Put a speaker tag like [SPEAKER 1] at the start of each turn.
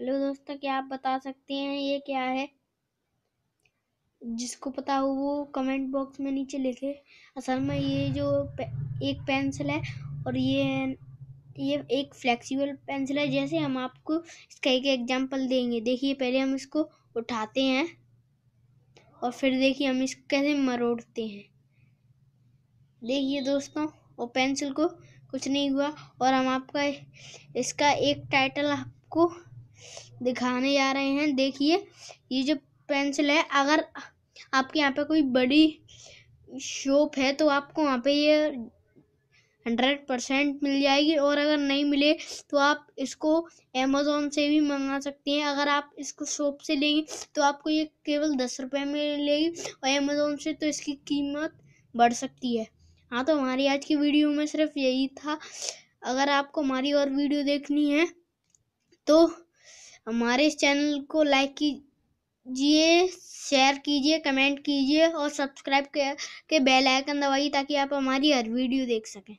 [SPEAKER 1] hello दोस्तों क्या आप बता सकते हैं ये क्या है जिसको पता हो वो कमेंट बॉक्स में नीचे लिखे असल में ये जो एक पेंसिल है और ये ये एक फ्लेक्सिबल पेंसिल है जैसे हम आपको इसका एक एग्जांपल देंगे देखिए पहले हम इसको उठाते हैं और फिर देखिए हम इसको कैसे मरोड़ते हैं देखिए दोस्तों और पेंसिल को कुछ नहीं हुआ और हम आपका इसका एक टाइटल आपको दिखाने जा रहे हैं देखिए ये जो पेंसिल है अगर आपके यहाँ पे कोई बड़ी शॉप है तो आपको वहाँ पे ये हंड्रेड परसेंट मिल जाएगी और अगर नहीं मिले तो आप इसको अमेज़ोन से भी मंगा सकते हैं अगर आप इसको शॉप से लेंगे तो आपको ये केवल दस रुपये में मिलेगी और अमेज़ोन से तो इसकी कीमत बढ़ सकती है हाँ तो हमारी आज की वीडियो में सिर्फ यही था अगर आपको हमारी और वीडियो देखनी है तो हमारे इस चैनल को लाइक कीजिए शेयर कीजिए कमेंट कीजिए और सब्सक्राइब के, के बेल आइकन दबाइए ताकि आप हमारी हर वीडियो देख सकें